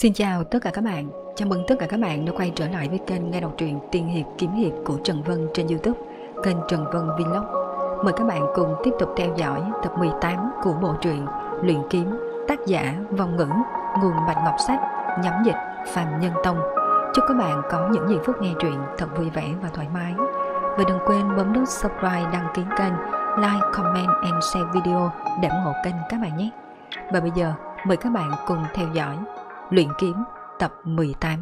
Xin chào tất cả các bạn, chào mừng tất cả các bạn đã quay trở lại với kênh nghe đọc truyện tiên hiệp kiếm hiệp của Trần Vân trên Youtube, kênh Trần Vân Vlog. Mời các bạn cùng tiếp tục theo dõi tập 18 của bộ truyện Luyện Kiếm, tác giả Vong Ngữ, nguồn Bạch Ngọc Sách, nhắm dịch Phạm Nhân Tông. Chúc các bạn có những giây phút nghe truyện thật vui vẻ và thoải mái. Và đừng quên bấm nút subscribe đăng ký kênh, like, comment and share video để ủng hộ kênh các bạn nhé. Và bây giờ, mời các bạn cùng theo dõi Luyện kiếm tập 18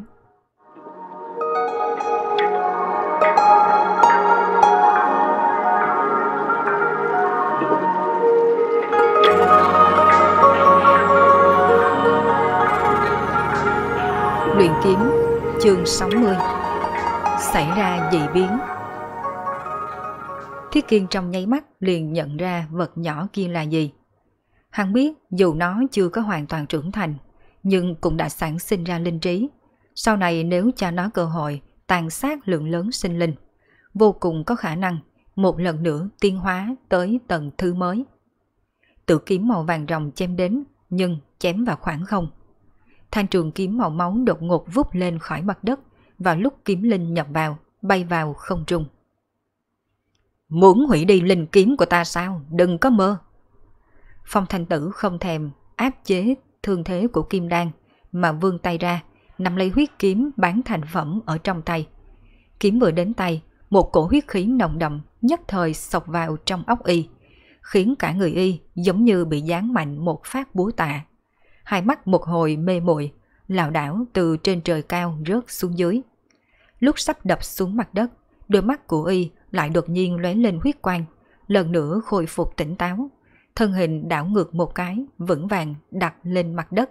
Luyện kiếm chương 60 Xảy ra dị biến Thiết Kiên trong nháy mắt liền nhận ra vật nhỏ kia là gì. Hắn biết dù nó chưa có hoàn toàn trưởng thành nhưng cũng đã sản sinh ra linh trí. Sau này nếu cho nó cơ hội tàn sát lượng lớn sinh linh, vô cùng có khả năng một lần nữa tiến hóa tới tầng thứ mới. Tự kiếm màu vàng rồng chém đến, nhưng chém vào khoảng không. Thanh trường kiếm màu máu đột ngột vút lên khỏi mặt đất vào lúc kiếm linh nhập vào, bay vào không trung. Muốn hủy đi linh kiếm của ta sao? Đừng có mơ! Phong thanh tử không thèm áp chế thương thế của Kim Đan mà vươn tay ra, nắm lấy huyết kiếm bán thành phẩm ở trong tay. Kiếm vừa đến tay, một cổ huyết khí nồng đậm nhất thời sọc vào trong óc y, khiến cả người y giống như bị giáng mạnh một phát búa tạ. Hai mắt một hồi mê muội, lảo đảo từ trên trời cao rớt xuống dưới. Lúc sắp đập xuống mặt đất, đôi mắt của y lại đột nhiên lóe lên huyết quang, lần nữa khôi phục tỉnh táo, thân hình đảo ngược một cái, vững vàng đặt lên mặt đất.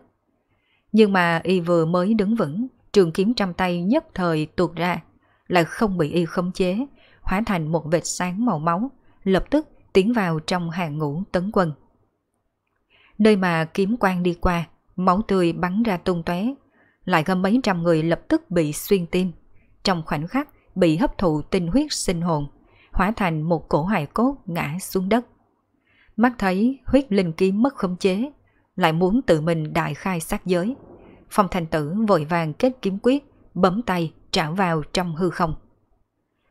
Nhưng mà y vừa mới đứng vững, trường kiếm trong tay nhất thời tuột ra, lại không bị y khống chế, hóa thành một vệt sáng màu máu, lập tức tiến vào trong hàng ngũ tấn quân. Nơi mà kiếm quang đi qua, máu tươi bắn ra tung tóe, lại gần mấy trăm người lập tức bị xuyên tim, trong khoảnh khắc bị hấp thụ tinh huyết sinh hồn, hóa thành một cổ hài cốt ngã xuống đất. Mắt thấy huyết linh kiếm mất khống chế, lại muốn tự mình đại khai sát giới. Phong thành tử vội vàng kết kiếm quyết, bấm tay trảo vào trong hư không.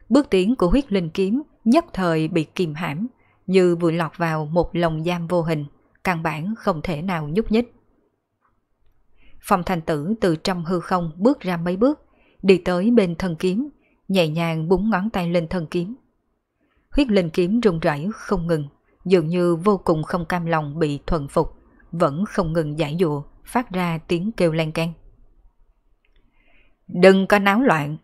Bước tiến của huyết linh kiếm nhất thời bị kìm hãm, như vừa lọt vào một lồng giam vô hình, căn bản không thể nào nhúc nhích. Phong thành tử từ trong hư không bước ra mấy bước, đi tới bên thân kiếm, nhẹ nhàng búng ngón tay lên thân kiếm. Huyết linh kiếm rung rẩy không ngừng, dường như vô cùng không cam lòng bị thuần phục, vẫn không ngừng giải dụa, phát ra tiếng kêu len can. Đừng có náo loạn!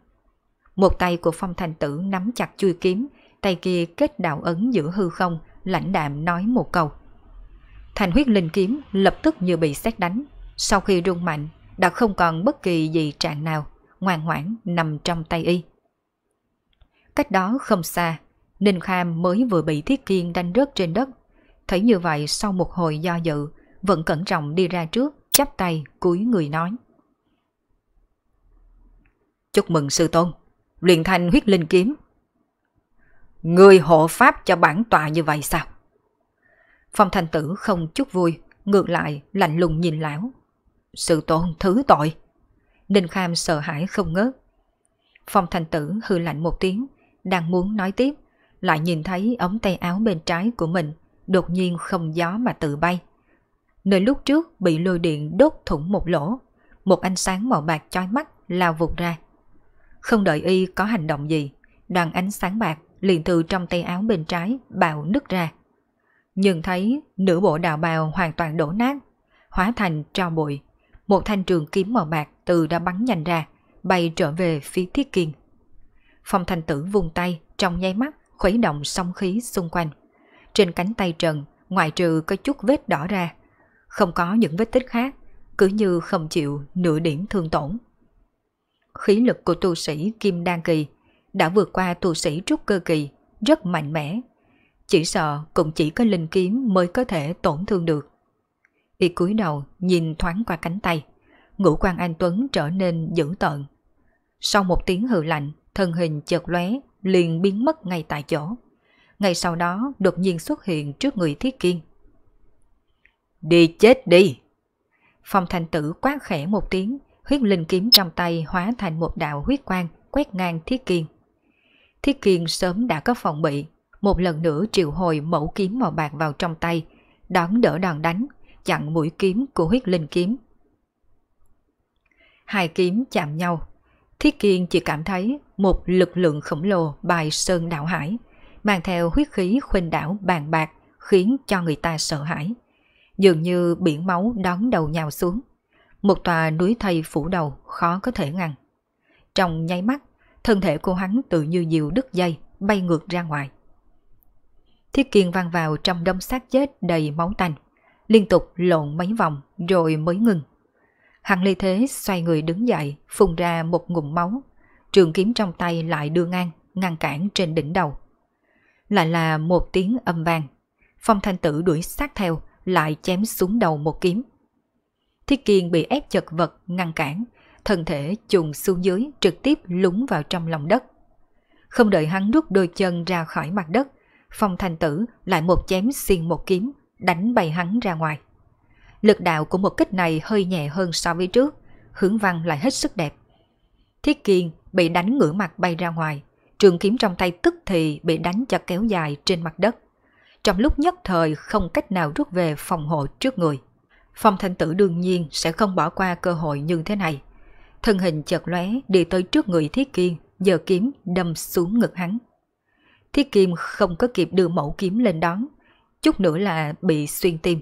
Một tay của phong thành tử nắm chặt chui kiếm, tay kia kết đạo ấn giữa hư không, lãnh đạm nói một câu. Thành huyết linh kiếm lập tức như bị xét đánh, sau khi rung mạnh đã không còn bất kỳ gì trạng nào, ngoan ngoãn nằm trong tay y. Cách đó không xa, Ninh Kham mới vừa bị Thiết Kiên đánh rớt trên đất. Thấy như vậy sau một hồi do dự, vẫn cẩn trọng đi ra trước, chắp tay, cúi người nói. Chúc mừng sư tôn, luyện thanh huyết linh kiếm. Người hộ pháp cho bản tòa như vậy sao? Phong Thanh tử không chút vui, ngược lại lạnh lùng nhìn lão. Sư tôn thứ tội. Ninh Kham sợ hãi không ngớt. Phong Thanh tử hư lạnh một tiếng, đang muốn nói tiếp lại nhìn thấy ống tay áo bên trái của mình đột nhiên không gió mà tự bay. Nơi lúc trước bị lôi điện đốt thủng một lỗ, một ánh sáng màu bạc chói mắt lao vụt ra. Không đợi y có hành động gì, đoàn ánh sáng bạc liền từ trong tay áo bên trái bạo nứt ra. Nhưng thấy nửa bộ đạo bào hoàn toàn đổ nát, hóa thành tro bụi. Một thanh trường kiếm màu bạc từ đã bắn nhanh ra, bay trở về phía thiết kiên. Phong thành tử vùng tay trong nháy mắt khuấy động sóng khí xung quanh. Trên cánh tay Trần, ngoại trừ có chút vết đỏ ra, không có những vết tích khác, cứ như không chịu nửa điểm thương tổn. Khí lực của tu sĩ Kim Đan Kỳ đã vượt qua tu sĩ Trúc Cơ Kỳ, rất mạnh mẽ. Chỉ sợ cũng chỉ có linh kiếm mới có thể tổn thương được. Y cúi đầu nhìn thoáng qua cánh tay, ngũ quan anh Tuấn trở nên dữ tợn. Sau một tiếng hừ lạnh, thân hình chợt lóe, liền biến mất ngay tại chỗ. Ngay sau đó đột nhiên xuất hiện trước người Thiết Kiên. Đi chết đi! Phong thành tử quát khẽ một tiếng, huyết linh kiếm trong tay hóa thành một đạo huyết quang quét ngang Thiết Kiên. Thiết Kiên sớm đã có phòng bị, một lần nữa triệu hồi mẫu kiếm màu bạc vào trong tay, đón đỡ đòn đánh, chặn mũi kiếm của huyết linh kiếm. Hai kiếm chạm nhau, Thiết Kiên chỉ cảm thấy một lực lượng khổng lồ bài sơn đảo hải, mang theo huyết khí khuynh đảo bàn bạc khiến cho người ta sợ hãi. Dường như biển máu đón đầu nhào xuống, một tòa núi thây phủ đầu khó có thể ngăn. Trong nháy mắt, thân thể cô hắn tự như diều đứt dây bay ngược ra ngoài. Thiết kiên vang vào trong đống xác chết đầy máu tanh, liên tục lộn mấy vòng rồi mới ngừng. hằng ly thế xoay người đứng dậy, phun ra một ngụm máu trường kiếm trong tay lại đưa ngang, ngăn cản trên đỉnh đầu. Lại là một tiếng âm vang, phong thanh tử đuổi sát theo, lại chém xuống đầu một kiếm. Thiết Kiên bị ép chật vật, ngăn cản, thân thể chùng xuống dưới trực tiếp lúng vào trong lòng đất. Không đợi hắn rút đôi chân ra khỏi mặt đất, phong thanh tử lại một chém xiên một kiếm, đánh bay hắn ra ngoài. Lực đạo của một kích này hơi nhẹ hơn so với trước, hướng văn lại hết sức đẹp, Thiết Kiên bị đánh ngửa mặt bay ra ngoài, trường kiếm trong tay tức thì bị đánh cho kéo dài trên mặt đất. Trong lúc nhất thời không cách nào rút về phòng hộ trước người. Phong thanh tử đương nhiên sẽ không bỏ qua cơ hội như thế này. Thân hình chợt lóe đi tới trước người Thiết Kiên, giờ kiếm đâm xuống ngực hắn. Thiết Kiên không có kịp đưa mẫu kiếm lên đón, chút nữa là bị xuyên tim.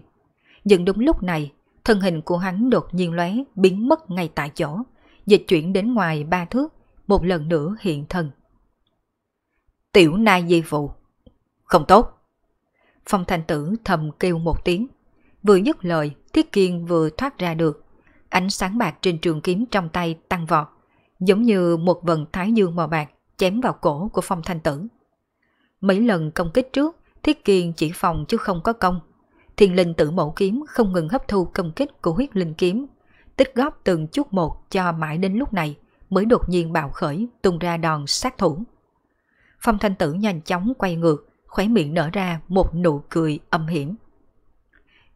Nhưng đúng lúc này, thân hình của hắn đột nhiên lóe biến mất ngay tại chỗ, dịch chuyển đến ngoài ba thước, một lần nữa hiện thần Tiểu nai di vụ. Không tốt. Phong thanh tử thầm kêu một tiếng. Vừa dứt lời, Thiết Kiên vừa thoát ra được. Ánh sáng bạc trên trường kiếm trong tay tăng vọt, giống như một vần thái dương màu bạc chém vào cổ của phong thanh tử. Mấy lần công kích trước, Thiết Kiên chỉ phòng chứ không có công. Thiền linh tử mẫu kiếm không ngừng hấp thu công kích của huyết linh kiếm tích góp từng chút một cho mãi đến lúc này mới đột nhiên bạo khởi tung ra đòn sát thủ. Phong Thanh Tử nhanh chóng quay ngược, khóe miệng nở ra một nụ cười âm hiểm.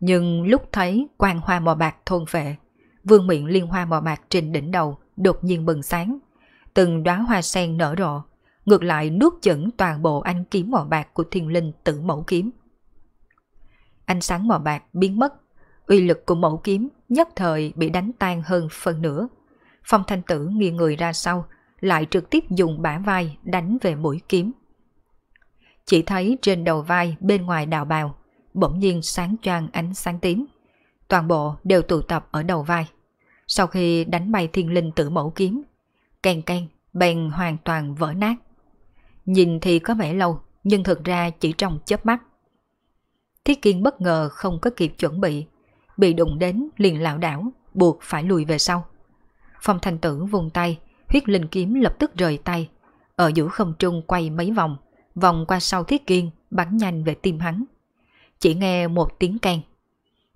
Nhưng lúc thấy quang hoa mò bạc thôn vệ, vương miệng liên hoa mò bạc trên đỉnh đầu đột nhiên bừng sáng. Từng đóa hoa sen nở rộ, ngược lại nuốt chửng toàn bộ anh kiếm mò bạc của thiên linh tử mẫu kiếm. Ánh sáng mò bạc biến mất, uy lực của mẫu kiếm nhất thời bị đánh tan hơn phần nửa. Phong Thanh Tử nghiêng người ra sau, lại trực tiếp dùng bả vai đánh về mũi kiếm. Chỉ thấy trên đầu vai bên ngoài đào bào, bỗng nhiên sáng choang ánh sáng tím. Toàn bộ đều tụ tập ở đầu vai. Sau khi đánh bay thiên linh tử mẫu kiếm, càng càng bèn hoàn toàn vỡ nát. Nhìn thì có vẻ lâu, nhưng thực ra chỉ trong chớp mắt. Thiết Kiên bất ngờ không có kịp chuẩn bị, bị đụng đến liền lảo đảo, buộc phải lùi về sau. Phong Thành Tử vùng tay, huyết linh kiếm lập tức rời tay, ở giữa không trung quay mấy vòng, vòng qua sau thiết kiên, bắn nhanh về tim hắn. Chỉ nghe một tiếng can.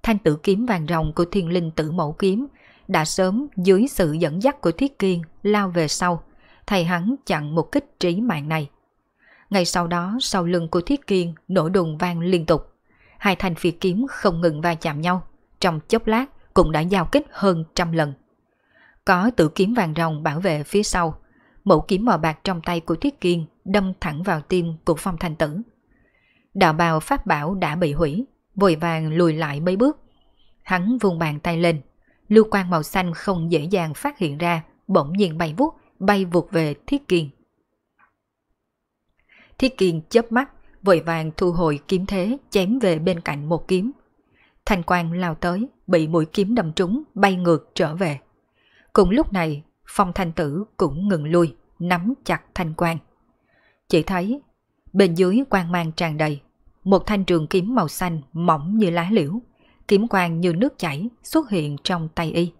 Thanh tử kiếm vàng rồng của thiên linh tử mẫu kiếm đã sớm dưới sự dẫn dắt của thiết kiên lao về sau, thầy hắn chặn một kích trí mạng này. Ngay sau đó sau lưng của thiết kiên nổ đùng vang liên tục, hai thanh phi kiếm không ngừng va chạm nhau trong chốc lát cũng đã giao kích hơn trăm lần. Có tử kiếm vàng rồng bảo vệ phía sau, mẫu kiếm màu bạc trong tay của Thiết Kiên đâm thẳng vào tim của Phong Thành Tử. Đạo bào pháp bảo đã bị hủy, vội vàng lùi lại mấy bước. Hắn vung bàn tay lên, lưu quan màu xanh không dễ dàng phát hiện ra, bỗng nhiên bay vút, bay vụt về Thiết Kiên. Thiết Kiên chớp mắt, vội vàng thu hồi kiếm thế chém về bên cạnh một kiếm – Thành quang lao tới, bị mũi kiếm đâm trúng, bay ngược trở về. Cùng lúc này, phong thanh tử cũng ngừng lui, nắm chặt thanh quang. Chỉ thấy, bên dưới quang mang tràn đầy, một thanh trường kiếm màu xanh mỏng như lá liễu, kiếm quang như nước chảy xuất hiện trong tay y.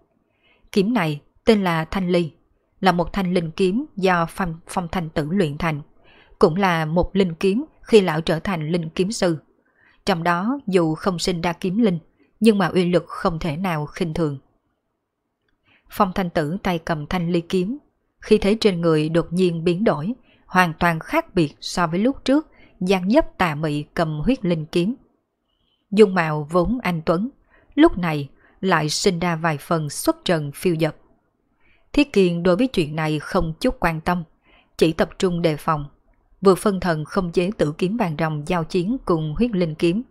Kiếm này tên là Thanh Ly, là một thanh linh kiếm do phong, phong thanh tử luyện thành, cũng là một linh kiếm khi lão trở thành linh kiếm sư. Trong đó dù không sinh ra kiếm linh, nhưng mà uy lực không thể nào khinh thường. Phong thanh tử tay cầm thanh ly kiếm, khi thấy trên người đột nhiên biến đổi, hoàn toàn khác biệt so với lúc trước gian dấp tà mị cầm huyết linh kiếm. Dung mạo vốn anh Tuấn, lúc này lại sinh ra vài phần xuất trần phiêu dật. Thiết kiện đối với chuyện này không chút quan tâm, chỉ tập trung đề phòng, vừa phân thần không chế tử kiếm vàng rồng giao chiến cùng huyết linh kiếm.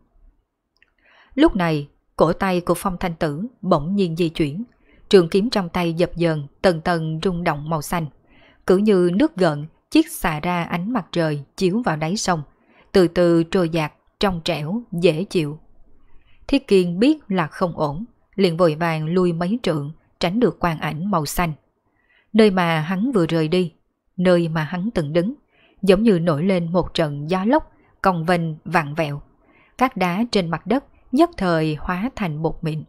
Lúc này, cổ tay của phong thanh tử bỗng nhiên di chuyển, trường kiếm trong tay dập dờn, tần tầng rung động màu xanh. Cứ như nước gợn, chiếc xà ra ánh mặt trời chiếu vào đáy sông, từ từ trôi dạt, trong trẻo, dễ chịu. Thiết kiên biết là không ổn, liền vội vàng lui mấy trượng, tránh được quang ảnh màu xanh. Nơi mà hắn vừa rời đi, nơi mà hắn từng đứng, giống như nổi lên một trận gió lốc, cong vênh vặn vẹo. Các đá trên mặt đất nhất thời hóa thành bột mịn.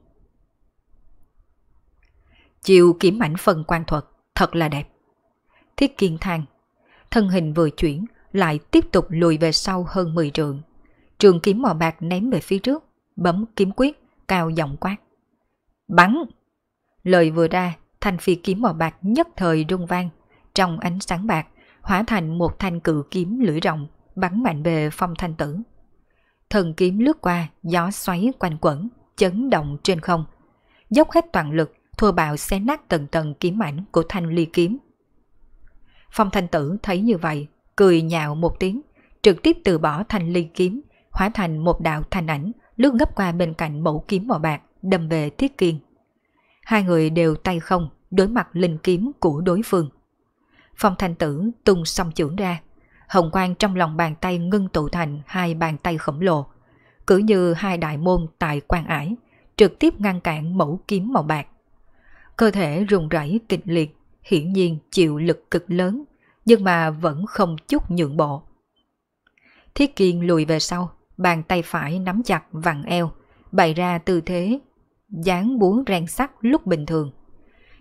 Chiều kiếm ảnh phần quan thuật thật là đẹp. Thiết kiên thang, thân hình vừa chuyển lại tiếp tục lùi về sau hơn 10 trường Trường kiếm màu bạc ném về phía trước, bấm kiếm quyết, cao giọng quát. Bắn! Lời vừa ra, thanh phi kiếm màu bạc nhất thời rung vang, trong ánh sáng bạc hóa thành một thanh cự kiếm lưỡi rộng, bắn mạnh về phong thanh tử. Thần kiếm lướt qua, gió xoáy quanh quẩn, chấn động trên không. Dốc hết toàn lực, thua bạo xé nát tầng tầng kiếm ảnh của thanh ly kiếm. Phong thanh tử thấy như vậy, cười nhạo một tiếng, trực tiếp từ bỏ thanh ly kiếm, hóa thành một đạo thanh ảnh, lướt gấp qua bên cạnh mẫu kiếm màu bạc, đâm về thiết kiên. Hai người đều tay không, đối mặt linh kiếm của đối phương. Phong Thanh Tử tung song chưởng ra. Hồng quang trong lòng bàn tay ngưng tụ thành hai bàn tay khổng lồ. Cứ như hai đại môn tại quan ải, trực tiếp ngăn cản mẫu kiếm màu bạc. Cơ thể run rẩy kịch liệt, hiển nhiên chịu lực cực lớn, nhưng mà vẫn không chút nhượng bộ. Thiết Kiên lùi về sau, bàn tay phải nắm chặt vặn eo, bày ra tư thế, dáng búa rèn sắt lúc bình thường.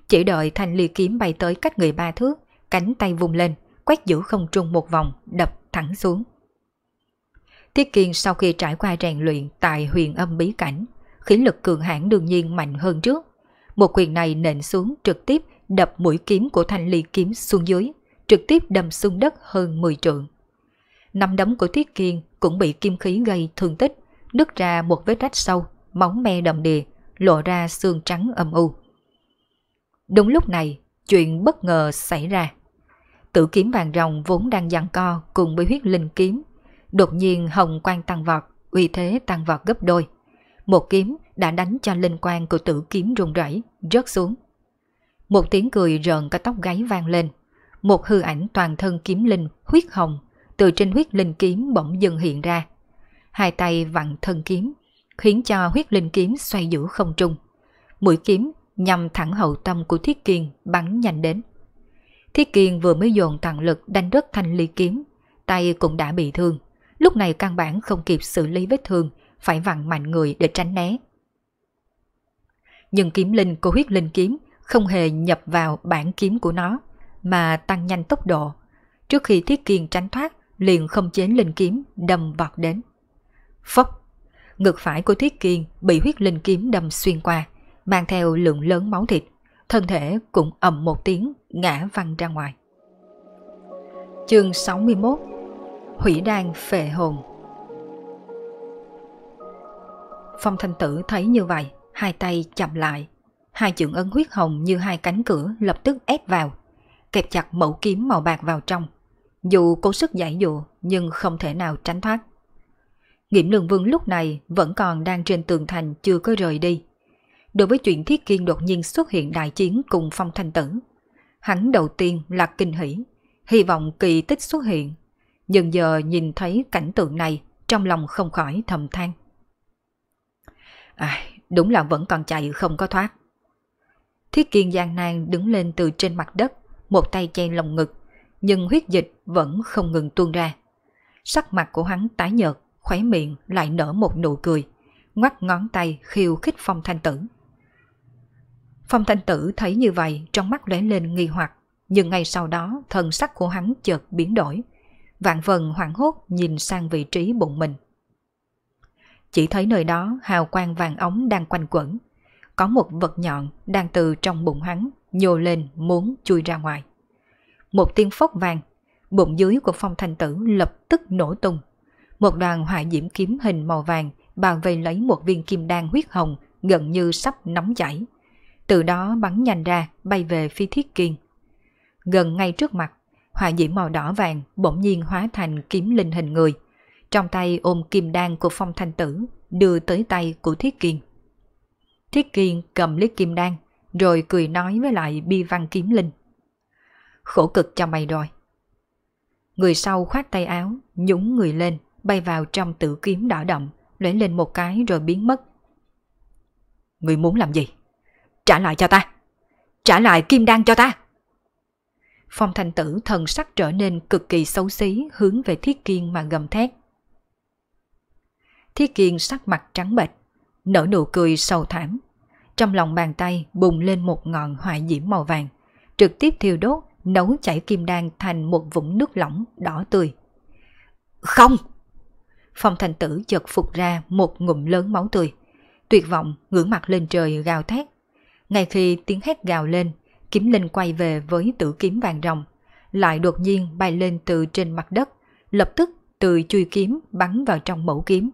Chỉ đợi thanh ly kiếm bay tới cách người ba thước, cánh tay vung lên, quét giữ không trung một vòng, đập thẳng xuống. Thiết Kiên sau khi trải qua rèn luyện tại huyền âm bí cảnh, khí lực cường hãn đương nhiên mạnh hơn trước. Một quyền này nện xuống trực tiếp đập mũi kiếm của thanh ly kiếm xuống dưới, trực tiếp đâm xuống đất hơn 10 trượng. Năm đấm của Thiết Kiên cũng bị kim khí gây thương tích, nứt ra một vết rách sâu, móng me đầm đìa, lộ ra xương trắng âm u. Đúng lúc này, chuyện bất ngờ xảy ra. Tử kiếm bàn rồng vốn đang giằng co cùng với huyết linh kiếm. Đột nhiên hồng quang tăng vọt, uy thế tăng vọt gấp đôi. Một kiếm đã đánh cho linh quang của tử kiếm rung rẩy, rớt xuống. Một tiếng cười rợn cả tóc gáy vang lên. Một hư ảnh toàn thân kiếm linh, huyết hồng, từ trên huyết linh kiếm bỗng dưng hiện ra. Hai tay vặn thân kiếm, khiến cho huyết linh kiếm xoay giữa không trung. Mũi kiếm nhằm thẳng hậu tâm của Thiết Kiên bắn nhanh đến. Thiết Kiên vừa mới dồn toàn lực đánh đứt thanh ly kiếm, tay cũng đã bị thương. Lúc này căn bản không kịp xử lý vết thương, phải vặn mạnh người để tránh né. Nhưng kiếm linh của huyết linh kiếm không hề nhập vào bản kiếm của nó, mà tăng nhanh tốc độ. Trước khi Thiết Kiên tránh thoát, liền không chế linh kiếm đâm vọt đến. Phốc! Ngực phải của Thiết Kiên bị huyết linh kiếm đâm xuyên qua, mang theo lượng lớn máu thịt thân thể cũng ầm một tiếng ngã văng ra ngoài. Chương 61 Hủy đan phệ hồn Phong thanh tử thấy như vậy, hai tay chậm lại. Hai chưởng ân huyết hồng như hai cánh cửa lập tức ép vào, kẹp chặt mẫu kiếm màu bạc vào trong. Dù cố sức giải dụ nhưng không thể nào tránh thoát. Nghiễm lương vương lúc này vẫn còn đang trên tường thành chưa có rời đi đối với chuyện Thiết Kiên đột nhiên xuất hiện đại chiến cùng Phong Thanh Tử. Hắn đầu tiên là kinh hỉ, hy vọng kỳ tích xuất hiện. Nhưng giờ nhìn thấy cảnh tượng này, trong lòng không khỏi thầm than. À, đúng là vẫn còn chạy không có thoát. Thiết Kiên gian nan đứng lên từ trên mặt đất, một tay che lồng ngực, nhưng huyết dịch vẫn không ngừng tuôn ra. Sắc mặt của hắn tái nhợt, khóe miệng lại nở một nụ cười, ngoắt ngón tay khiêu khích phong thanh tử. Phong Thanh Tử thấy như vậy trong mắt lóe lên nghi hoặc, nhưng ngay sau đó thần sắc của hắn chợt biến đổi. Vạn vần hoảng hốt nhìn sang vị trí bụng mình. Chỉ thấy nơi đó hào quang vàng ống đang quanh quẩn. Có một vật nhọn đang từ trong bụng hắn nhô lên muốn chui ra ngoài. Một tiếng phốc vàng, bụng dưới của Phong Thanh Tử lập tức nổ tung. Một đoàn hỏa diễm kiếm hình màu vàng bao vây lấy một viên kim đan huyết hồng gần như sắp nóng chảy từ đó bắn nhanh ra bay về phi thiết kiên. Gần ngay trước mặt, hỏa diễm màu đỏ vàng bỗng nhiên hóa thành kiếm linh hình người. Trong tay ôm kim đan của phong thanh tử đưa tới tay của thiết kiên. Thiết kiên cầm lấy kim đan rồi cười nói với lại bi văn kiếm linh. Khổ cực cho mày rồi. Người sau khoát tay áo, nhún người lên, bay vào trong tử kiếm đỏ động, lóe lên một cái rồi biến mất. Người muốn làm gì? Trả lại cho ta. Trả lại kim đan cho ta. Phong thành tử thần sắc trở nên cực kỳ xấu xí hướng về Thiết Kiên mà gầm thét. Thiết Kiên sắc mặt trắng bệch, nở nụ cười sầu thảm. Trong lòng bàn tay bùng lên một ngọn hỏa diễm màu vàng, trực tiếp thiêu đốt, nấu chảy kim đan thành một vũng nước lỏng đỏ tươi. Không! Phong thành tử chợt phục ra một ngụm lớn máu tươi. Tuyệt vọng, ngửa mặt lên trời gào thét, ngay khi tiếng hét gào lên, kiếm linh quay về với tử kiếm vàng rồng, lại đột nhiên bay lên từ trên mặt đất, lập tức từ chui kiếm bắn vào trong mẫu kiếm.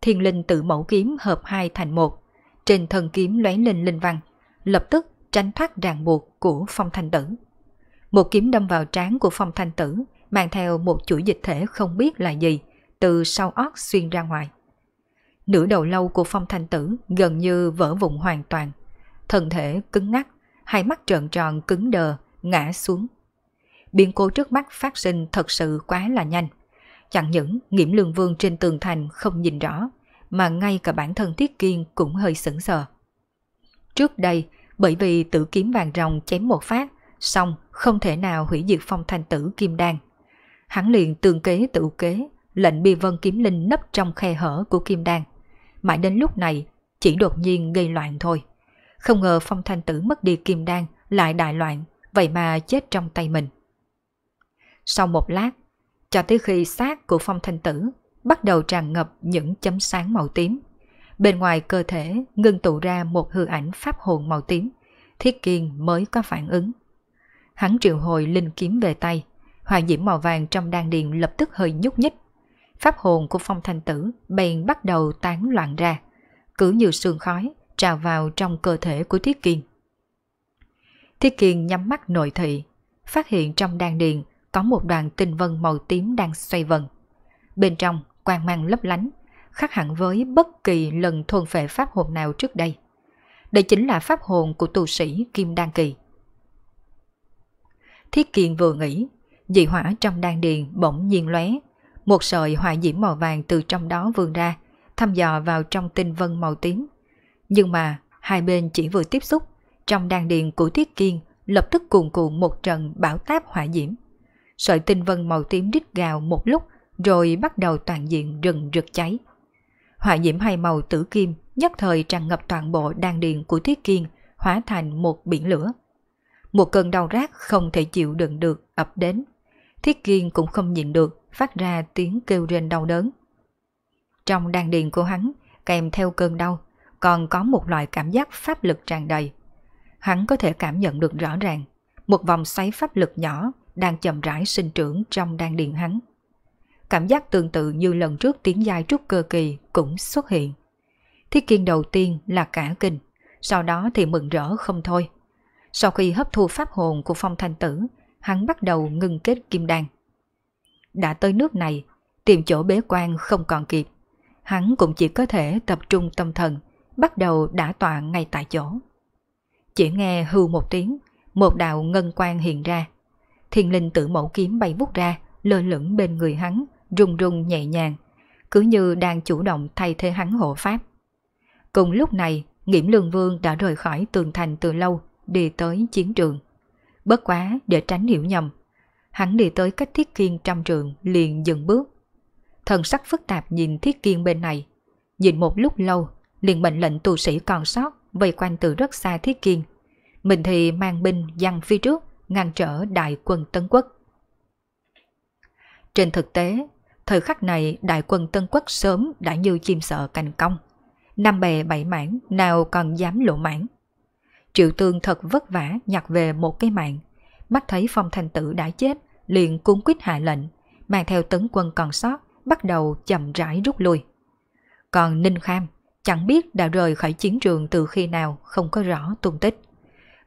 Thiên linh tự mẫu kiếm hợp hai thành một, trên thân kiếm lóe lên linh văn, lập tức tránh thoát ràng buộc của phong thanh tử. Một kiếm đâm vào trán của phong thanh tử, mang theo một chuỗi dịch thể không biết là gì, từ sau óc xuyên ra ngoài. Nửa đầu lâu của phong thanh tử gần như vỡ vụn hoàn toàn, thân thể cứng ngắc, hai mắt trợn tròn cứng đờ, ngã xuống. Biến cố trước mắt phát sinh thật sự quá là nhanh. Chẳng những nghiễm lương vương trên tường thành không nhìn rõ, mà ngay cả bản thân Tiết Kiên cũng hơi sững sờ. Trước đây, bởi vì tử kiếm vàng rồng chém một phát, xong không thể nào hủy diệt phong thành tử kim đan. Hắn liền tường kế tự kế, lệnh bi vân kiếm linh nấp trong khe hở của kim đan. Mãi đến lúc này, chỉ đột nhiên gây loạn thôi. Không ngờ phong thanh tử mất đi kim đan lại đại loạn, vậy mà chết trong tay mình. Sau một lát, cho tới khi xác của phong thanh tử bắt đầu tràn ngập những chấm sáng màu tím. Bên ngoài cơ thể ngưng tụ ra một hư ảnh pháp hồn màu tím, thiết kiên mới có phản ứng. Hắn triệu hồi linh kiếm về tay, hỏa diễm màu vàng trong đan điền lập tức hơi nhúc nhích. Pháp hồn của phong thanh tử bèn bắt đầu tán loạn ra, cứ như sương khói, trào vào trong cơ thể của Thiết Kiên. Thiết Kiên nhắm mắt nội thị, phát hiện trong đan điền có một đoàn tinh vân màu tím đang xoay vần. Bên trong, quang mang lấp lánh, khác hẳn với bất kỳ lần thuần phệ pháp hồn nào trước đây. Đây chính là pháp hồn của tu sĩ Kim Đan Kỳ. Thiết Kiên vừa nghĩ, dị hỏa trong đan điền bỗng nhiên lóe, một sợi hỏa diễm màu vàng từ trong đó vươn ra, thăm dò vào trong tinh vân màu tím, nhưng mà hai bên chỉ vừa tiếp xúc, trong đan điền của Thiết Kiên lập tức cuồn cuộn một trận bão táp hỏa diễm. Sợi tinh vân màu tím rít gào một lúc rồi bắt đầu toàn diện rừng rực cháy. Hỏa diễm hai màu tử kim nhất thời tràn ngập toàn bộ đan điền của Thiết Kiên hóa thành một biển lửa. Một cơn đau rát không thể chịu đựng được ập đến. Thiết Kiên cũng không nhịn được phát ra tiếng kêu rên đau đớn. Trong đan điền của hắn kèm theo cơn đau còn có một loại cảm giác pháp lực tràn đầy. Hắn có thể cảm nhận được rõ ràng một vòng xoáy pháp lực nhỏ đang chậm rãi sinh trưởng trong đan điền hắn. Cảm giác tương tự như lần trước tiếng giai trúc cơ kỳ cũng xuất hiện. Thiết kiên đầu tiên là cả kinh, sau đó thì mừng rỡ không thôi. Sau khi hấp thu pháp hồn của phong thanh tử, hắn bắt đầu ngưng kết kim đan. Đã tới nước này, tìm chỗ bế quan không còn kịp. Hắn cũng chỉ có thể tập trung tâm thần bắt đầu đã tọa ngay tại chỗ. Chỉ nghe hư một tiếng, một đạo ngân quang hiện ra. Thiên linh tử mẫu kiếm bay vút ra, lơ lửng bên người hắn, rung rung nhẹ nhàng, cứ như đang chủ động thay thế hắn hộ pháp. Cùng lúc này, Nghiễm Lương Vương đã rời khỏi tường thành từ lâu, đi tới chiến trường. Bất quá để tránh hiểu nhầm, hắn đi tới cách thiết kiên trong trường liền dừng bước. Thần sắc phức tạp nhìn thiết kiên bên này, nhìn một lúc lâu liền mệnh lệnh tù sĩ còn sót vây quanh từ rất xa thiết kiên. Mình thì mang binh dăng phía trước, ngăn trở đại quân Tân Quốc. Trên thực tế, thời khắc này đại quân Tân Quốc sớm đã như chim sợ cành cong. Năm bè bảy mảng nào còn dám lộ mảng. Triệu Tương thật vất vả nhặt về một cái mạng. Mắt thấy phong thành tử đã chết, liền cuốn quyết hạ lệnh, mang theo tấn quân còn sót, bắt đầu chậm rãi rút lui. Còn Ninh Kham chẳng biết đã rời khỏi chiến trường từ khi nào không có rõ tung tích.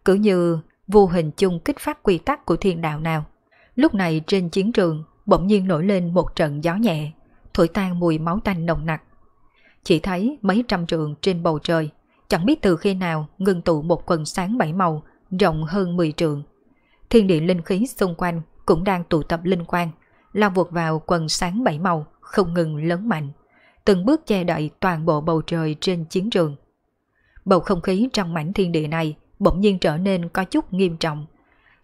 Cứ như vô hình chung kích phát quy tắc của thiên đạo nào. Lúc này trên chiến trường bỗng nhiên nổi lên một trận gió nhẹ, thổi tan mùi máu tanh nồng nặc. Chỉ thấy mấy trăm trường trên bầu trời, chẳng biết từ khi nào ngưng tụ một quần sáng bảy màu rộng hơn 10 trường. Thiên địa linh khí xung quanh cũng đang tụ tập linh quang, lao vụt vào quần sáng bảy màu không ngừng lớn mạnh từng bước che đậy toàn bộ bầu trời trên chiến trường. Bầu không khí trong mảnh thiên địa này bỗng nhiên trở nên có chút nghiêm trọng.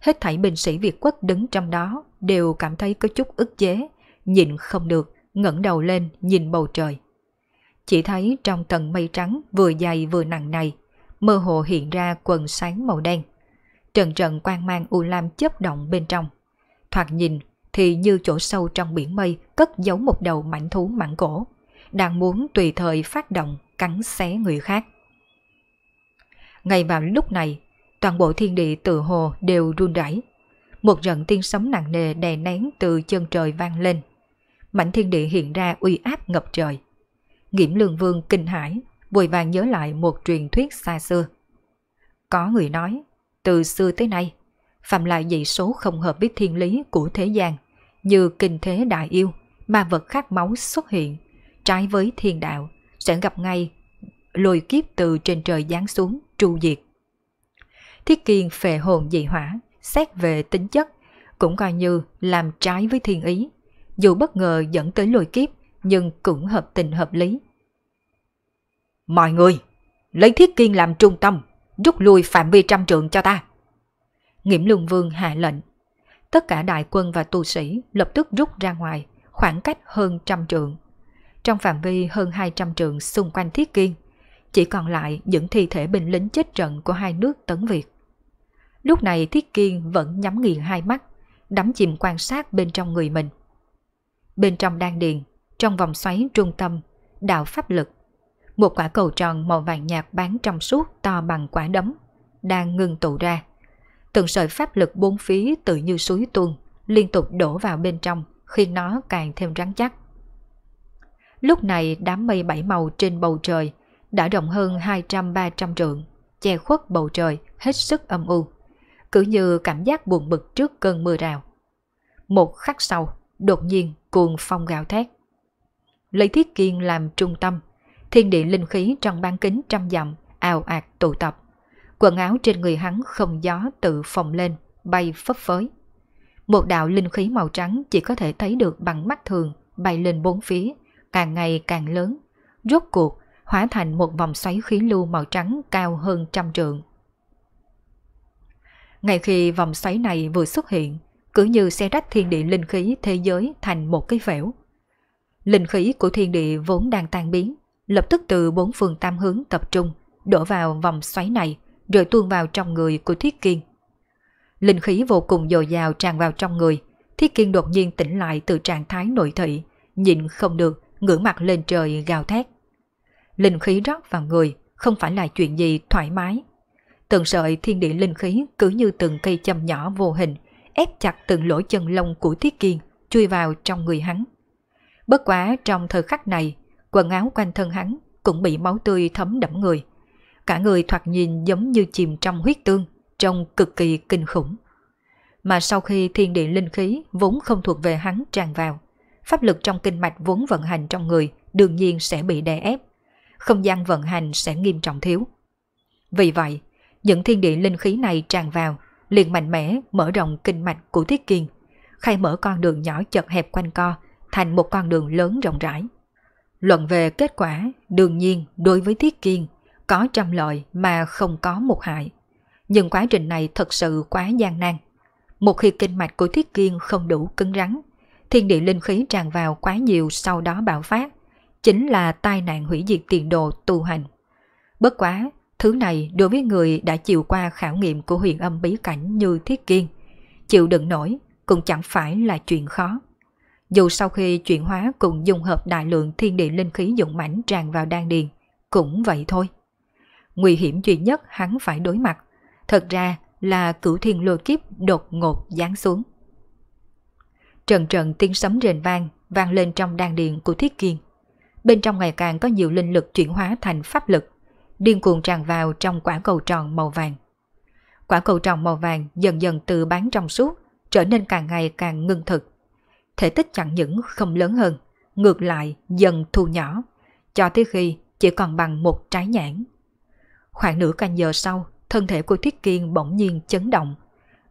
Hết thảy binh sĩ Việt quốc đứng trong đó đều cảm thấy có chút ức chế, nhịn không được, ngẩng đầu lên nhìn bầu trời. Chỉ thấy trong tầng mây trắng vừa dày vừa nặng này, mơ hồ hiện ra quần sáng màu đen. Trần trần quang mang u lam chớp động bên trong. Thoạt nhìn thì như chỗ sâu trong biển mây cất giấu một đầu mảnh thú mảng cổ đang muốn tùy thời phát động cắn xé người khác. Ngay vào lúc này, toàn bộ thiên địa tự hồ đều run rẩy. Một trận tiên sóng nặng nề đè nén từ chân trời vang lên. Mảnh thiên địa hiện ra uy áp ngập trời. Nghiễm lương vương kinh hãi, vội vàng nhớ lại một truyền thuyết xa xưa. Có người nói, từ xưa tới nay, phạm lại dị số không hợp với thiên lý của thế gian, như kinh thế đại yêu, ma vật khát máu xuất hiện, trái với thiên đạo, sẽ gặp ngay lôi kiếp từ trên trời giáng xuống, tru diệt. Thiết kiên phệ hồn dị hỏa, xét về tính chất, cũng coi như làm trái với thiên ý. Dù bất ngờ dẫn tới lôi kiếp, nhưng cũng hợp tình hợp lý. Mọi người, lấy thiết kiên làm trung tâm, rút lui phạm vi trăm trượng cho ta. Nghiễm Luân Vương hạ lệnh. Tất cả đại quân và tu sĩ lập tức rút ra ngoài, khoảng cách hơn trăm trượng trong phạm vi hơn 200 trường xung quanh Thiết Kiên, chỉ còn lại những thi thể binh lính chết trận của hai nước Tấn Việt. Lúc này Thiết Kiên vẫn nhắm nghiền hai mắt, đắm chìm quan sát bên trong người mình. Bên trong đan điền, trong vòng xoáy trung tâm, đạo pháp lực, một quả cầu tròn màu vàng nhạt bán trong suốt to bằng quả đấm, đang ngưng tụ ra. Từng sợi pháp lực bốn phía tự như suối tuôn, liên tục đổ vào bên trong, khi nó càng thêm rắn chắc. Lúc này đám mây bảy màu trên bầu trời đã rộng hơn 200-300 trượng, che khuất bầu trời hết sức âm u. Cứ như cảm giác buồn bực trước cơn mưa rào. Một khắc sau, đột nhiên cuồng phong gào thét. Lấy thiết kiên làm trung tâm, thiên địa linh khí trong bán kính trăm dặm ào ạt tụ tập. Quần áo trên người hắn không gió tự phồng lên, bay phấp phới. Một đạo linh khí màu trắng chỉ có thể thấy được bằng mắt thường bay lên bốn phía, càng ngày càng lớn, rốt cuộc hóa thành một vòng xoáy khí lưu màu trắng cao hơn trăm trượng. Ngay khi vòng xoáy này vừa xuất hiện, cứ như xe rách thiên địa linh khí thế giới thành một cái vẻo. Linh khí của thiên địa vốn đang tan biến, lập tức từ bốn phương tam hướng tập trung, đổ vào vòng xoáy này, rồi tuôn vào trong người của Thiết Kiên. Linh khí vô cùng dồi dào tràn vào trong người, Thiết Kiên đột nhiên tỉnh lại từ trạng thái nội thị, nhịn không được, ngửa mặt lên trời gào thét. Linh khí rót vào người không phải là chuyện gì thoải mái. Từng sợi thiên địa linh khí cứ như từng cây châm nhỏ vô hình, ép chặt từng lỗ chân lông của Thiết Kiên, chui vào trong người hắn. Bất quá trong thời khắc này, quần áo quanh thân hắn cũng bị máu tươi thấm đẫm người. Cả người thoạt nhìn giống như chìm trong huyết tương, trông cực kỳ kinh khủng. Mà sau khi thiên địa linh khí vốn không thuộc về hắn tràn vào, pháp lực trong kinh mạch vốn vận hành trong người đương nhiên sẽ bị đè ép. Không gian vận hành sẽ nghiêm trọng thiếu. Vì vậy, những thiên địa linh khí này tràn vào, liền mạnh mẽ mở rộng kinh mạch của Thiết Kiên, khai mở con đường nhỏ chật hẹp quanh co thành một con đường lớn rộng rãi. Luận về kết quả, đương nhiên đối với Thiết Kiên, có trăm lợi mà không có một hại. Nhưng quá trình này thật sự quá gian nan. Một khi kinh mạch của Thiết Kiên không đủ cứng rắn thiên địa linh khí tràn vào quá nhiều sau đó bạo phát, chính là tai nạn hủy diệt tiền đồ tu hành. Bất quá, thứ này đối với người đã chịu qua khảo nghiệm của huyền âm bí cảnh như thiết kiên, chịu đựng nổi cũng chẳng phải là chuyện khó. Dù sau khi chuyển hóa cùng dùng hợp đại lượng thiên địa linh khí dụng mãnh tràn vào đan điền, cũng vậy thôi. Nguy hiểm duy nhất hắn phải đối mặt, thật ra là cửu thiên lôi kiếp đột ngột giáng xuống. Trần trần tiếng sấm rền vang, vang lên trong đan điện của Thiết Kiên. Bên trong ngày càng có nhiều linh lực chuyển hóa thành pháp lực, điên cuồng tràn vào trong quả cầu tròn màu vàng. Quả cầu tròn màu vàng dần dần từ bán trong suốt, trở nên càng ngày càng ngưng thực. Thể tích chẳng những không lớn hơn, ngược lại dần thu nhỏ, cho tới khi chỉ còn bằng một trái nhãn. Khoảng nửa canh giờ sau, thân thể của Thiết Kiên bỗng nhiên chấn động.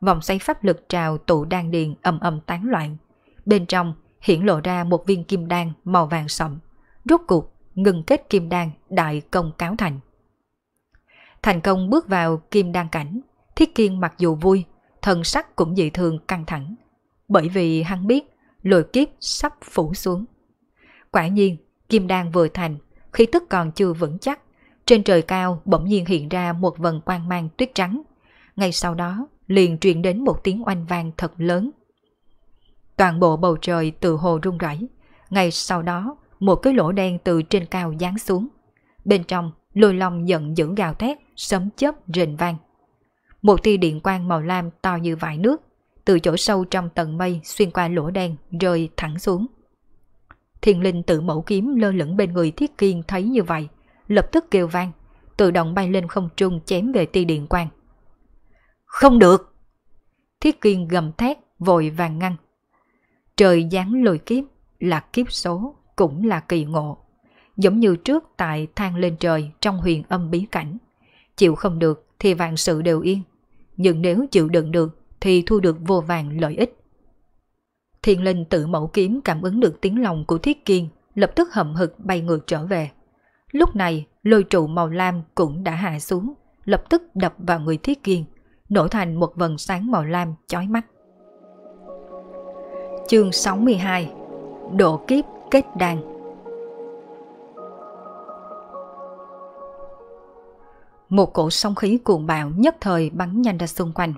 Vòng xoay pháp lực trào tụ đan điền ầm ầm tán loạn. Bên trong hiển lộ ra một viên kim đan màu vàng sậm. Rốt cuộc, ngừng kết kim đan đại công cáo thành. Thành công bước vào kim đan cảnh, Thiết Kiên mặc dù vui, thần sắc cũng dị thường căng thẳng, bởi vì hắn biết lôi kiếp sắp phủ xuống. Quả nhiên, kim đan vừa thành, khi tức còn chưa vững chắc, trên trời cao bỗng nhiên hiện ra một vần quang mang tuyết trắng. Ngay sau đó, liền truyền đến một tiếng oanh vang thật lớn Toàn bộ bầu trời từ hồ rung rẩy. Ngay sau đó, một cái lỗ đen từ trên cao giáng xuống. Bên trong, lôi long giận dữ gào thét, sấm chớp rền vang. Một tia điện quang màu lam to như vải nước, từ chỗ sâu trong tầng mây xuyên qua lỗ đen rơi thẳng xuống. Thiên linh tự mẫu kiếm lơ lửng bên người thiết kiên thấy như vậy, lập tức kêu vang, tự động bay lên không trung chém về tia điện quang. Không được! Thiết kiên gầm thét, vội vàng ngăn. Trời giáng lôi kiếp là kiếp số cũng là kỳ ngộ. Giống như trước tại thang lên trời trong huyền âm bí cảnh. Chịu không được thì vạn sự đều yên. Nhưng nếu chịu đựng được thì thu được vô vàng lợi ích. Thiên linh tự mẫu kiếm cảm ứng được tiếng lòng của Thiết Kiên, lập tức hậm hực bay ngược trở về. Lúc này, lôi trụ màu lam cũng đã hạ xuống, lập tức đập vào người Thiết Kiên, nổ thành một vần sáng màu lam chói mắt. Chương 62 Độ kiếp kết đàn Một cổ sóng khí cuồng bạo nhất thời bắn nhanh ra xung quanh.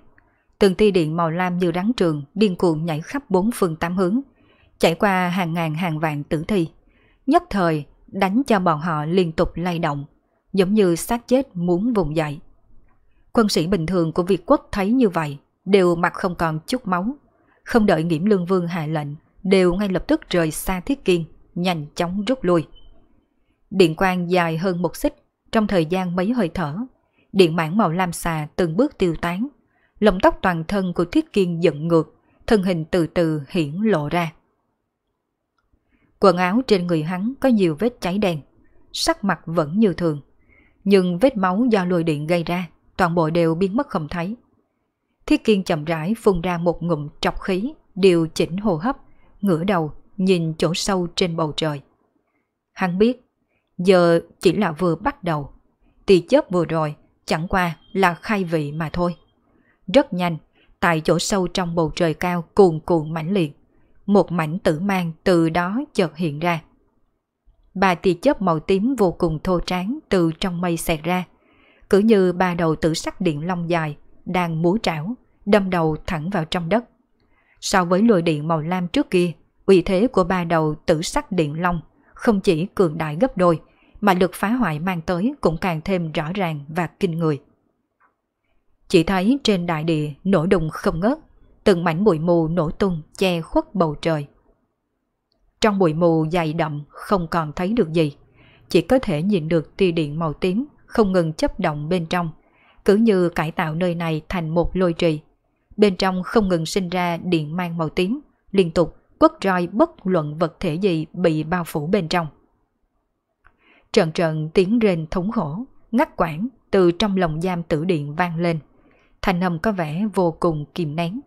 Từng tia điện màu lam như rắn trường điên cuồng nhảy khắp bốn phương tám hướng, chạy qua hàng ngàn hàng vạn tử thi. Nhất thời đánh cho bọn họ liên tục lay động, giống như xác chết muốn vùng dậy. Quân sĩ bình thường của Việt quốc thấy như vậy đều mặt không còn chút máu không đợi nghiễm lương vương hạ lệnh, đều ngay lập tức rời xa thiết kiên, nhanh chóng rút lui. Điện quang dài hơn một xích, trong thời gian mấy hơi thở, điện mảng màu lam xà từng bước tiêu tán, lông tóc toàn thân của thiết kiên giận ngược, thân hình từ từ hiển lộ ra. Quần áo trên người hắn có nhiều vết cháy đen, sắc mặt vẫn như thường, nhưng vết máu do lôi điện gây ra, toàn bộ đều biến mất không thấy. Thiết Kiên chậm rãi phun ra một ngụm trọc khí, điều chỉnh hô hấp, ngửa đầu, nhìn chỗ sâu trên bầu trời. Hắn biết, giờ chỉ là vừa bắt đầu. Tì chớp vừa rồi, chẳng qua là khai vị mà thôi. Rất nhanh, tại chỗ sâu trong bầu trời cao cuồn cuộn mãnh liệt, một mảnh tử mang từ đó chợt hiện ra. Ba tia chớp màu tím vô cùng thô tráng từ trong mây xẹt ra, cứ như ba đầu tử sắc điện long dài đang múa trảo, đâm đầu thẳng vào trong đất. So với lôi điện màu lam trước kia, uy thế của ba đầu tử sắc điện long không chỉ cường đại gấp đôi, mà lực phá hoại mang tới cũng càng thêm rõ ràng và kinh người. Chỉ thấy trên đại địa nổ đùng không ngớt, từng mảnh bụi mù nổ tung che khuất bầu trời. Trong bụi mù dày đậm không còn thấy được gì, chỉ có thể nhìn được tia điện màu tím không ngừng chấp động bên trong – cứ như cải tạo nơi này thành một lôi trì. Bên trong không ngừng sinh ra điện mang màu tím, liên tục quất roi bất luận vật thể gì bị bao phủ bên trong. trần trận tiếng rên thống khổ, ngắt quãng từ trong lòng giam tử điện vang lên. Thành âm có vẻ vô cùng kìm nén.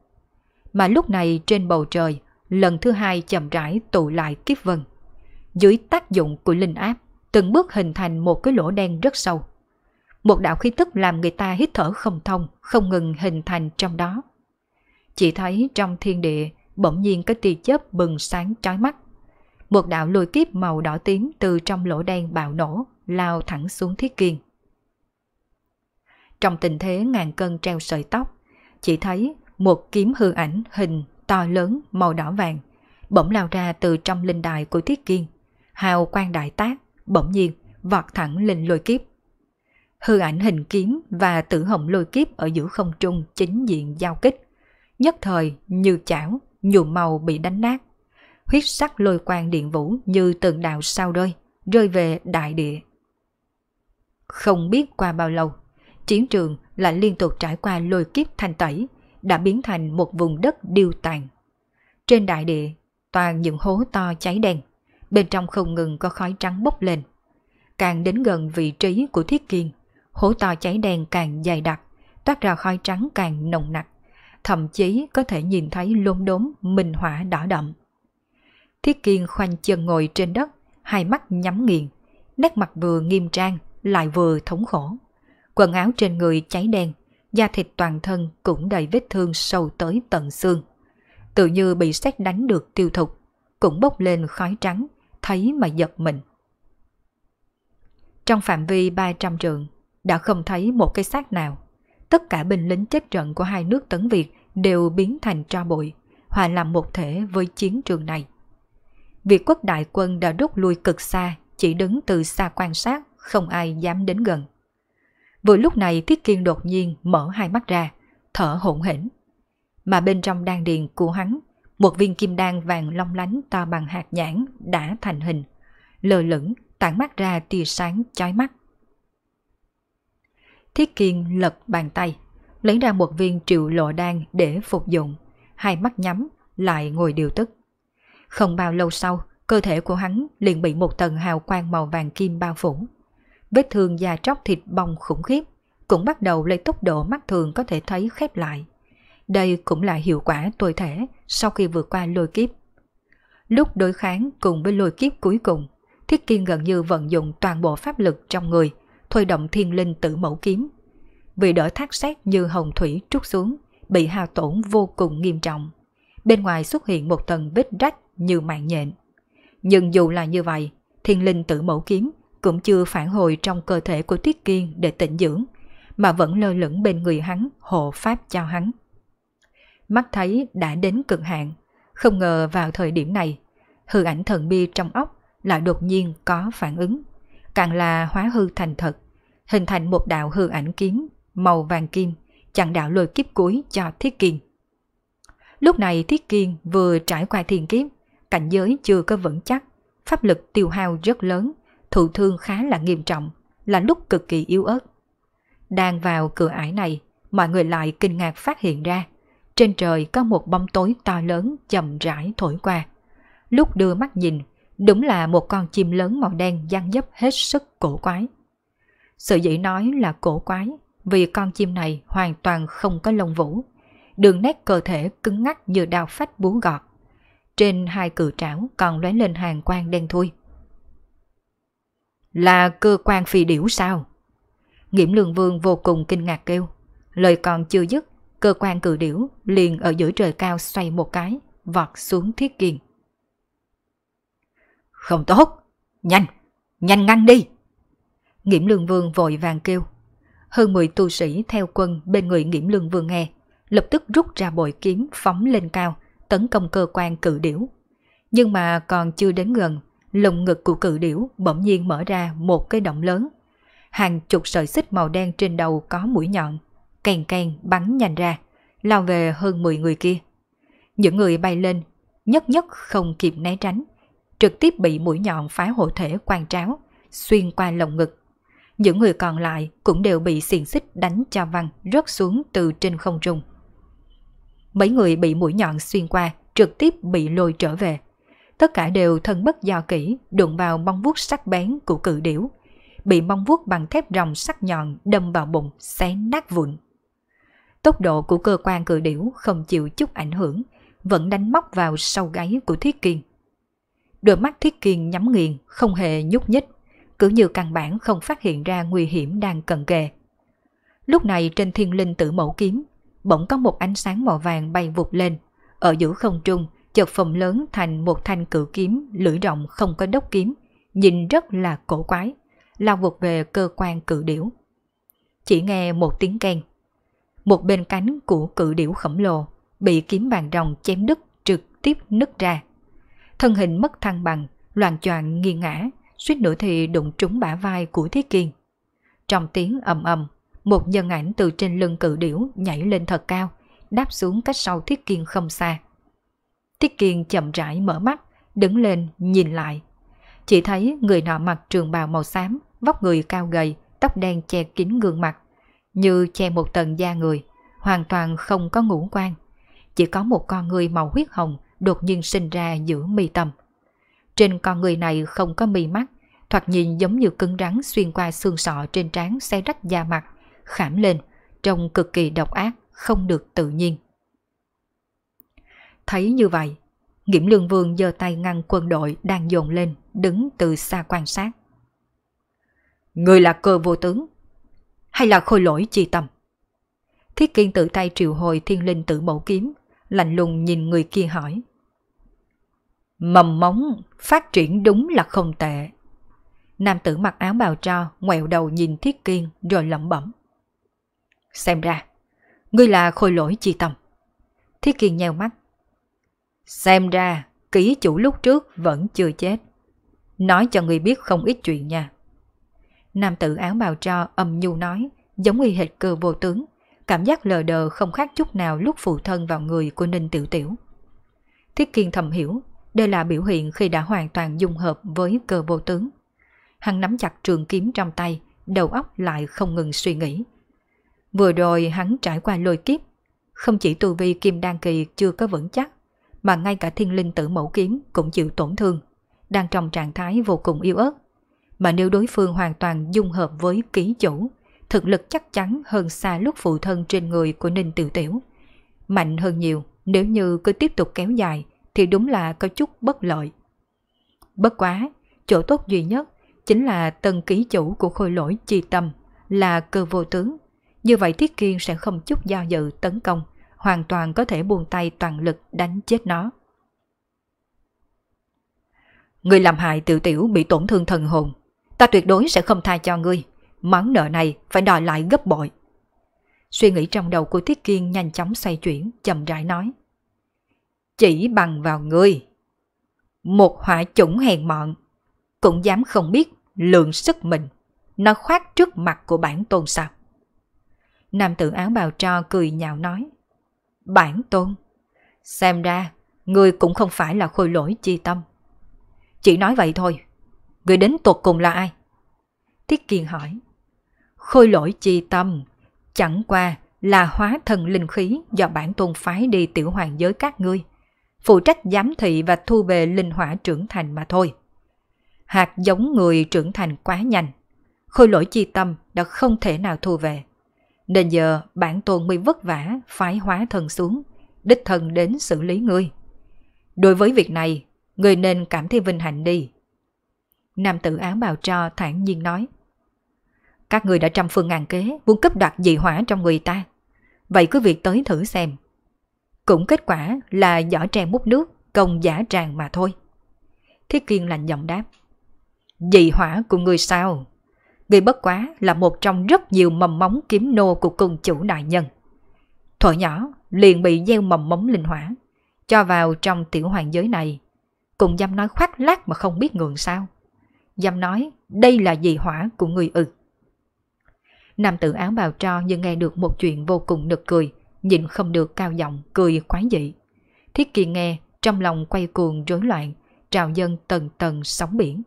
Mà lúc này trên bầu trời, lần thứ hai chậm rãi tụ lại kiếp vân. Dưới tác dụng của linh áp, từng bước hình thành một cái lỗ đen rất sâu một đạo khí tức làm người ta hít thở không thông, không ngừng hình thành trong đó. Chỉ thấy trong thiên địa, bỗng nhiên có tia chớp bừng sáng chói mắt. Một đạo lôi kiếp màu đỏ tím từ trong lỗ đen bạo nổ, lao thẳng xuống thiết kiên. Trong tình thế ngàn cân treo sợi tóc, chỉ thấy một kiếm hư ảnh hình to lớn màu đỏ vàng bỗng lao ra từ trong linh đài của thiết kiên. Hào quang đại tác, bỗng nhiên vọt thẳng lên lôi kiếp hư ảnh hình kiếm và tử hồng lôi kiếp ở giữa không trung chính diện giao kích. Nhất thời như chảo, nhuộm màu bị đánh nát. Huyết sắc lôi quang điện vũ như từng đào sao rơi rơi về đại địa. Không biết qua bao lâu, chiến trường lại liên tục trải qua lôi kiếp thanh tẩy, đã biến thành một vùng đất điêu tàn. Trên đại địa, toàn những hố to cháy đen, bên trong không ngừng có khói trắng bốc lên. Càng đến gần vị trí của Thiết Kiên, hố to cháy đen càng dày đặc, toát ra khói trắng càng nồng nặc, thậm chí có thể nhìn thấy lốm đốm minh hỏa đỏ đậm. Thiết Kiên khoanh chân ngồi trên đất, hai mắt nhắm nghiền, nét mặt vừa nghiêm trang lại vừa thống khổ. Quần áo trên người cháy đen, da thịt toàn thân cũng đầy vết thương sâu tới tận xương. Tự như bị xét đánh được tiêu thục, cũng bốc lên khói trắng, thấy mà giật mình. Trong phạm vi 300 trường, đã không thấy một cây xác nào. Tất cả binh lính chết trận của hai nước Tấn Việt đều biến thành tro bụi, hòa làm một thể với chiến trường này. Việt quốc đại quân đã rút lui cực xa, chỉ đứng từ xa quan sát, không ai dám đến gần. Vừa lúc này thiết Kiên đột nhiên mở hai mắt ra, thở hổn hển. Mà bên trong đan điền của hắn, một viên kim đan vàng long lánh to bằng hạt nhãn đã thành hình, lờ lửng tản mắt ra tia sáng chói mắt. Thiết Kiên lật bàn tay, lấy ra một viên triệu lộ đan để phục dụng, hai mắt nhắm, lại ngồi điều tức. Không bao lâu sau, cơ thể của hắn liền bị một tầng hào quang màu vàng kim bao phủ. Vết thương da tróc thịt bong khủng khiếp, cũng bắt đầu lấy tốc độ mắt thường có thể thấy khép lại. Đây cũng là hiệu quả tồi thể sau khi vượt qua lôi kiếp. Lúc đối kháng cùng với lôi kiếp cuối cùng, Thiết Kiên gần như vận dụng toàn bộ pháp lực trong người – thôi động thiên linh tự mẫu kiếm. Vì đỡ thác sát như hồng thủy trút xuống, bị hao tổn vô cùng nghiêm trọng. Bên ngoài xuất hiện một tầng vết rách như mạng nhện. Nhưng dù là như vậy, thiên linh tự mẫu kiếm cũng chưa phản hồi trong cơ thể của tiết Kiên để tỉnh dưỡng, mà vẫn lơ lửng bên người hắn hộ pháp cho hắn. Mắt thấy đã đến cực hạn, không ngờ vào thời điểm này, hư ảnh thần bi trong ốc lại đột nhiên có phản ứng càng là hóa hư thành thật, hình thành một đạo hư ảnh kiếm màu vàng kim, chặn đạo lôi kiếp cuối cho Thiết Kiên. Lúc này Thiết Kiên vừa trải qua thiền kiếp, cảnh giới chưa có vững chắc, pháp lực tiêu hao rất lớn, thụ thương khá là nghiêm trọng, là lúc cực kỳ yếu ớt. Đang vào cửa ải này, mọi người lại kinh ngạc phát hiện ra, trên trời có một bóng tối to lớn chậm rãi thổi qua. Lúc đưa mắt nhìn, Đúng là một con chim lớn màu đen dăng dấp hết sức cổ quái. Sự dĩ nói là cổ quái vì con chim này hoàn toàn không có lông vũ. Đường nét cơ thể cứng ngắc như đao phách búa gọt. Trên hai cự trảo còn lóe lên hàng quang đen thui. Là cơ quan phi điểu sao? Nghiễm Lương Vương vô cùng kinh ngạc kêu. Lời còn chưa dứt, cơ quan cự điểu liền ở giữa trời cao xoay một cái, vọt xuống thiết kiền. Không tốt, nhanh, nhanh ngăn đi. Nghiễm Lương Vương vội vàng kêu. Hơn 10 tu sĩ theo quân bên người Nghiễm Lương Vương nghe, lập tức rút ra bội kiếm phóng lên cao, tấn công cơ quan cự điểu. Nhưng mà còn chưa đến gần, lồng ngực của cự điểu bỗng nhiên mở ra một cái động lớn. Hàng chục sợi xích màu đen trên đầu có mũi nhọn, càng càng bắn nhanh ra, lao về hơn 10 người kia. Những người bay lên, nhất nhất không kịp né tránh, trực tiếp bị mũi nhọn phá hộ thể quan tráo, xuyên qua lồng ngực. Những người còn lại cũng đều bị xiềng xích đánh cho văng rớt xuống từ trên không trung. Mấy người bị mũi nhọn xuyên qua trực tiếp bị lôi trở về. Tất cả đều thân bất do kỹ đụng vào mong vuốt sắc bén của cự điểu. Bị mong vuốt bằng thép rồng sắc nhọn đâm vào bụng, xé nát vụn. Tốc độ của cơ quan cự điểu không chịu chút ảnh hưởng, vẫn đánh móc vào sau gáy của Thiết Kiên. Đôi mắt Thiết Kiên nhắm nghiền, không hề nhúc nhích, cứ như căn bản không phát hiện ra nguy hiểm đang cận kề. Lúc này trên thiên linh tử mẫu kiếm, bỗng có một ánh sáng màu vàng bay vụt lên, ở giữa không trung chợt phồng lớn thành một thanh cự kiếm lưỡi rộng không có đốc kiếm, nhìn rất là cổ quái, lao vụt về cơ quan cự điểu. Chỉ nghe một tiếng keng. Một bên cánh của cự điểu khổng lồ bị kiếm vàng rồng chém đứt trực tiếp nứt ra thân hình mất thăng bằng, loạn choạng nghiêng ngã, suýt nữa thì đụng trúng bả vai của Thiết Kiên. Trong tiếng ầm ầm, một nhân ảnh từ trên lưng cự điểu nhảy lên thật cao, đáp xuống cách sau Thiết Kiên không xa. Thiết Kiên chậm rãi mở mắt, đứng lên nhìn lại. Chỉ thấy người nọ mặc trường bào màu xám, vóc người cao gầy, tóc đen che kín gương mặt, như che một tầng da người, hoàn toàn không có ngũ quan. Chỉ có một con người màu huyết hồng đột nhiên sinh ra giữa mi tâm. Trên con người này không có mi mắt, thoạt nhìn giống như cứng rắn xuyên qua xương sọ trên trán xe rách da mặt, khảm lên, trông cực kỳ độc ác, không được tự nhiên. Thấy như vậy, Nghiễm Lương Vương giơ tay ngăn quân đội đang dồn lên, đứng từ xa quan sát. Người là cơ vô tướng, hay là khôi lỗi chi tầm Thiết kiên tự tay triệu hồi thiên linh tử mẫu kiếm, lạnh lùng nhìn người kia hỏi. Mầm móng phát triển đúng là không tệ. Nam tử mặc áo bào cho ngoẹo đầu nhìn Thiết Kiên rồi lẩm bẩm. Xem ra, ngươi là khôi lỗi chi tâm. Thiết Kiên nheo mắt. Xem ra, ký chủ lúc trước vẫn chưa chết. Nói cho người biết không ít chuyện nha. Nam tử áo bào cho âm nhu nói, giống y hệt cơ vô tướng cảm giác lờ đờ không khác chút nào lúc phụ thân vào người của Ninh Tiểu Tiểu. Thiết Kiên thầm hiểu, đây là biểu hiện khi đã hoàn toàn dung hợp với cơ vô tướng. Hắn nắm chặt trường kiếm trong tay, đầu óc lại không ngừng suy nghĩ. Vừa rồi hắn trải qua lôi kiếp, không chỉ tu vi kim đan kỳ chưa có vững chắc, mà ngay cả thiên linh tử mẫu kiếm cũng chịu tổn thương, đang trong trạng thái vô cùng yếu ớt. Mà nếu đối phương hoàn toàn dung hợp với ký chủ, thực lực chắc chắn hơn xa lúc phụ thân trên người của Ninh Tiểu Tiểu. Mạnh hơn nhiều, nếu như cứ tiếp tục kéo dài thì đúng là có chút bất lợi. Bất quá, chỗ tốt duy nhất chính là tân ký chủ của khôi lỗi chi tâm là cơ vô tướng. Như vậy Thiết Kiên sẽ không chút do dự tấn công, hoàn toàn có thể buông tay toàn lực đánh chết nó. Người làm hại tiểu tiểu bị tổn thương thần hồn, ta tuyệt đối sẽ không tha cho ngươi, món nợ này phải đòi lại gấp bội. Suy nghĩ trong đầu của Thiết Kiên nhanh chóng xoay chuyển, chậm rãi nói. Chỉ bằng vào ngươi. Một hỏa chủng hèn mọn, cũng dám không biết lượng sức mình, nó khoát trước mặt của bản tôn sao. Nam tử áo bào Cho cười nhạo nói. Bản tôn, xem ra ngươi cũng không phải là khôi lỗi chi tâm. Chỉ nói vậy thôi, ngươi đến tuột cùng là ai? Thiết Kiên hỏi khôi lỗi chi tâm, chẳng qua là hóa thần linh khí do bản tôn phái đi tiểu hoàng giới các ngươi, phụ trách giám thị và thu về linh hỏa trưởng thành mà thôi. Hạt giống người trưởng thành quá nhanh, khôi lỗi chi tâm đã không thể nào thu về. Nên giờ bản tôn mới vất vả phái hóa thần xuống, đích thần đến xử lý ngươi. Đối với việc này, người nên cảm thấy vinh hạnh đi. Nam tử áo bào cho thản nhiên nói. Các người đã trăm phương ngàn kế muốn cấp đoạt dị hỏa trong người ta. Vậy cứ việc tới thử xem. Cũng kết quả là giỏ trang múc nước, công giả tràng mà thôi. Thiết Kiên lạnh giọng đáp. Dị hỏa của người sao? Người bất quá là một trong rất nhiều mầm móng kiếm nô của cung chủ đại nhân. Thổi nhỏ liền bị gieo mầm móng linh hỏa, cho vào trong tiểu hoàng giới này. Cùng dám nói khoác lác mà không biết ngượng sao. Dám nói đây là dị hỏa của người ực Nam tử áo bào tro như nghe được một chuyện vô cùng nực cười, nhịn không được cao giọng cười quái dị. Thiết kỳ nghe, trong lòng quay cuồng rối loạn, trào dâng tầng tầng sóng biển.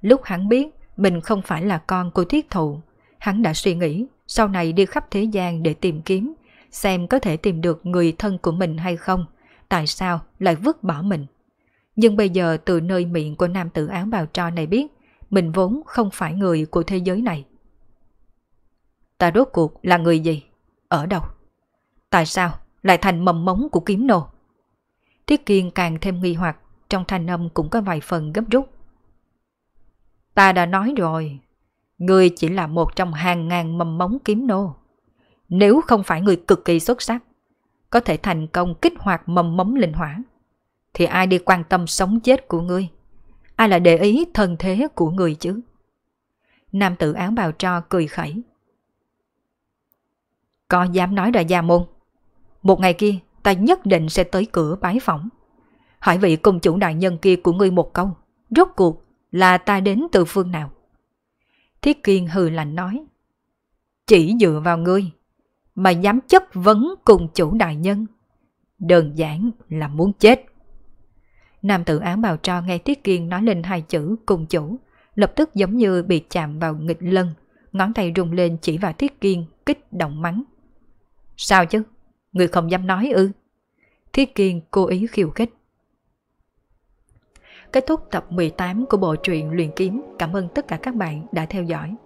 Lúc hắn biết mình không phải là con của thiết thụ, hắn đã suy nghĩ sau này đi khắp thế gian để tìm kiếm, xem có thể tìm được người thân của mình hay không, tại sao lại vứt bỏ mình. Nhưng bây giờ từ nơi miệng của nam tử án bào tro này biết, mình vốn không phải người của thế giới này. Ta rốt cuộc là người gì? Ở đâu? Tại sao lại thành mầm móng của kiếm nô? Tiết Kiên càng thêm nghi hoặc, trong thanh âm cũng có vài phần gấp rút. Ta đã nói rồi, người chỉ là một trong hàng ngàn mầm móng kiếm nô. Nếu không phải người cực kỳ xuất sắc, có thể thành công kích hoạt mầm móng linh hỏa, thì ai đi quan tâm sống chết của ngươi? ai lại để ý thân thế của người chứ? Nam tử áo bào tro cười khẩy. Có dám nói là gia môn. Một ngày kia, ta nhất định sẽ tới cửa bái phỏng. Hỏi vị cùng chủ đại nhân kia của ngươi một câu. Rốt cuộc là ta đến từ phương nào? Thiết Kiên hừ lạnh nói. Chỉ dựa vào ngươi, mà dám chất vấn cùng chủ đại nhân. Đơn giản là muốn chết. Nam tử án bào tro nghe Tiết Kiên nói lên hai chữ cùng chủ, lập tức giống như bị chạm vào nghịch lân, ngón tay rung lên chỉ vào Tiết Kiên, kích động mắng. Sao chứ? Người không dám nói ư? tiết Kiên cố ý khiêu khích. Kết thúc tập 18 của bộ truyện Luyện Kiếm. Cảm ơn tất cả các bạn đã theo dõi.